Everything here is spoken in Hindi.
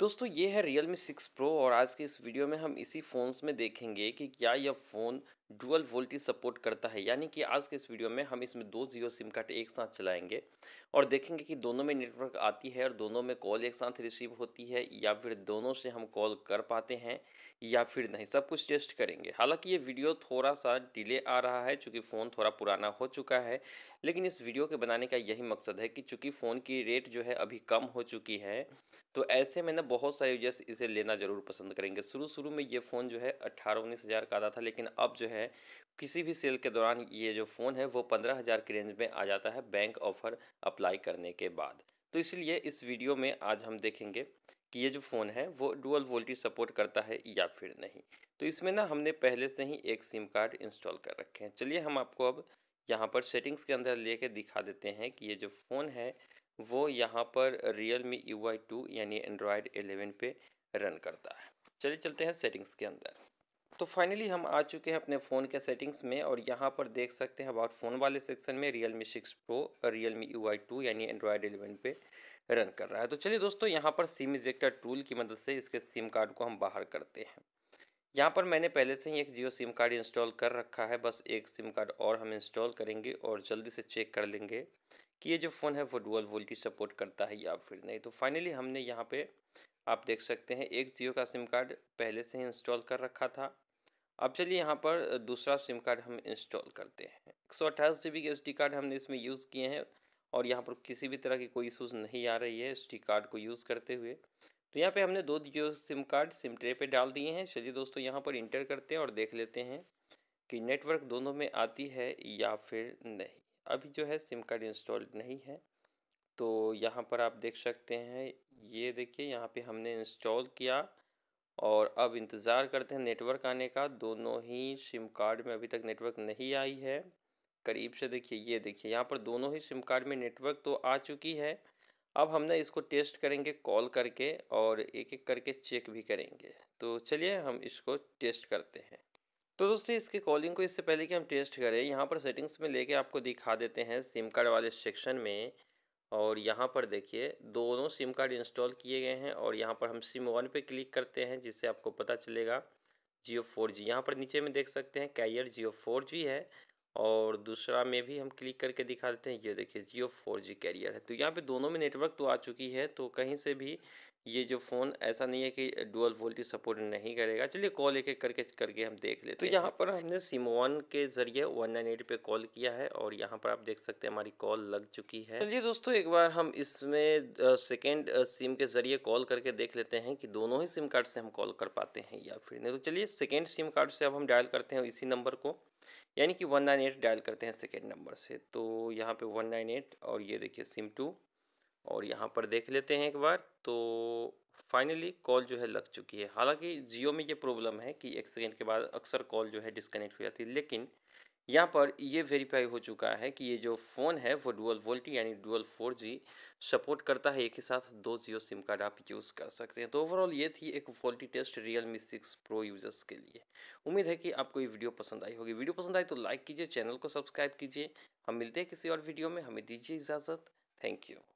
दोस्तों ये है रियल मी सिक्स प्रो और आज के इस वीडियो में हम इसी फ़ोन्स में देखेंगे कि क्या यह फ़ोन डुअल वोल्टेज सपोर्ट करता है यानी कि आज के इस वीडियो में हम इसमें दो जियो सिम कार्ड एक साथ चलाएंगे और देखेंगे कि दोनों में नेटवर्क आती है और दोनों में कॉल एक साथ रिसीव होती है या फिर दोनों से हम कॉल कर पाते हैं या फिर नहीं सब कुछ टेस्ट करेंगे हालांकि ये वीडियो थोड़ा सा डिले आ रहा है चूँकि फ़ोन थोड़ा पुराना हो चुका है लेकिन इस वीडियो के बनाने का यही मकसद है कि चूँकि फ़ोन की रेट जो है अभी कम हो चुकी है तो ऐसे में ना बहुत सारे यूजर्स इसे लेना ज़रूर पसंद करेंगे शुरू शुरू में ये फ़ोन जो है अट्ठारह उन्नीस हज़ार का आता था लेकिन अब जो है है किसी भी सेल के दौरान ये जो फ़ोन है वो पंद्रह हज़ार के रेंज में आ जाता है बैंक ऑफ़र अप्लाई करने के बाद तो इसलिए इस वीडियो में आज हम देखेंगे कि ये जो फ़ोन है वो डुअल वोल्टेज सपोर्ट करता है या फिर नहीं तो इसमें ना हमने पहले से ही एक सिम कार्ड इंस्टॉल कर रखे हैं चलिए हम आपको अब यहाँ पर सेटिंग्स के अंदर ले कर दिखा देते हैं कि ये जो फ़ोन है वो यहाँ पर Realme U I two यानी एंड्रॉयड एलेवन पे रन करता है चलिए चलते हैं सेटिंग्स के अंदर तो फाइनली हम आ चुके हैं अपने फ़ोन के सेटिंग्स में और यहाँ पर देख सकते हैं अबाउट फ़ोन वाले सेक्शन में Realme six pro Realme U I two यानी एंड्रॉयड एलेवन पे रन कर रहा है तो चलिए दोस्तों यहाँ पर सिम इजेक्टर टूल की मदद से इसके सिम कार्ड को हम बाहर करते हैं यहाँ पर मैंने पहले से ही एक जियो सिम कार्ड इंस्टॉल कर रखा है बस एक सिम कार्ड और हम इंस्टॉल करेंगे और जल्दी से चेक कर लेंगे कि ये जो फ़ोन है वो डुअल वोल्टी सपोर्ट करता है या फिर नहीं तो फाइनली हमने यहाँ पर आप देख सकते हैं एक जियो का सिम कार्ड पहले से ही इंस्टॉल कर रखा था अब चलिए यहाँ पर दूसरा सिम कार्ड हम इंस्टॉल करते हैं एक सौ अट्ठाईस जी बी के एस डी कार्ड हमने इसमें यूज़ किए हैं और यहाँ पर किसी भी तरह की कोई इशूज़ नहीं आ रही है एस डी कार्ड को यूज़ करते हुए तो यहाँ पे हमने दो Jio sim card sim tray पे डाल दिए हैं चलिए दोस्तों यहाँ पर इंटर करते हैं और देख लेते हैं कि नेटवर्क दोनों में आती है या फिर नहीं अभी जो है सिम कार्ड इंस्टॉल नहीं है तो यहाँ पर आप देख सकते हैं ये देखिए यहाँ पे हमने इंस्टॉल किया और अब इंतज़ार करते हैं नेटवर्क आने का दोनों ही सिम कार्ड में अभी तक नेटवर्क नहीं आई है करीब से देखिए ये देखिए यहाँ पर दोनों ही सिम कार्ड में नेटवर्क तो आ चुकी है अब हमने इसको टेस्ट करेंगे कॉल करके और एक एक करके चेक भी करेंगे तो चलिए हम इसको टेस्ट करते हैं तो दोस्तों इसके कॉलिंग को इससे पहले कि हम टेस्ट करें यहाँ पर सेटिंग्स में लेके आपको दिखा देते हैं सिम कार्ड वाले सेक्शन में और यहाँ पर देखिए दोनों सिम कार्ड इंस्टॉल किए गए हैं और यहाँ पर हम सिम वन पे क्लिक करते हैं जिससे आपको पता चलेगा जियो फोर जी यहाँ पर नीचे में देख सकते हैं कैरियर जियो फोर जी है और दूसरा में भी हम क्लिक करके दिखा देते हैं ये देखिए जियो फोर जी कैरियर है तो यहाँ पे दोनों में नेटवर्क तो आ चुकी है तो कहीं से भी ये जो फ़ोन ऐसा नहीं है कि डुअल वोल्टेज सपोर्ट नहीं करेगा चलिए कॉल एक एक करके करके हम देख लेते तो यहाँ पर हमने सिम वन के ज़रिए वन नाइन एट पर कॉल किया है और यहाँ पर आप देख सकते हैं हमारी कॉल लग चुकी है चलिए दोस्तों एक बार हम इसमें सेकेंड सिम के ज़रिए कॉल करके देख लेते हैं कि दोनों ही सिम कार्ड से हम कॉल कर पाते हैं या फिर नहीं तो चलिए सेकेंड सिम कार्ड से अब हम डायल करते हैं इसी नंबर को यानी कि वन नाइन एट डायल करते हैं सेकेंड नंबर से तो यहाँ पे वन नाइन एट और ये देखिए सिम टू और यहाँ पर देख लेते हैं एक बार तो फाइनली कॉल जो है लग चुकी है हालांकि जियो में ये प्रॉब्लम है कि एक सेकेंड के बाद अक्सर कॉल जो है डिस्कनेक्ट हो जाती है लेकिन यहाँ पर ये वेरीफाई हो चुका है कि ये जो फ़ोन है वो डुअल वोल्टी यानी डुअल फोर जी सपोर्ट करता है एक ही साथ दो जियो सिम कार्ड आप यूज़ कर सकते हैं तो ओवरऑल ये थी एक VoLTE test Realme six pro users के लिए उम्मीद है कि आपको ये वीडियो पसंद आई होगी वीडियो पसंद आई तो लाइक कीजिए चैनल को सब्सक्राइब कीजिए हम मिलते हैं किसी और वीडियो में हमें दीजिए इजाज़त थैंक यू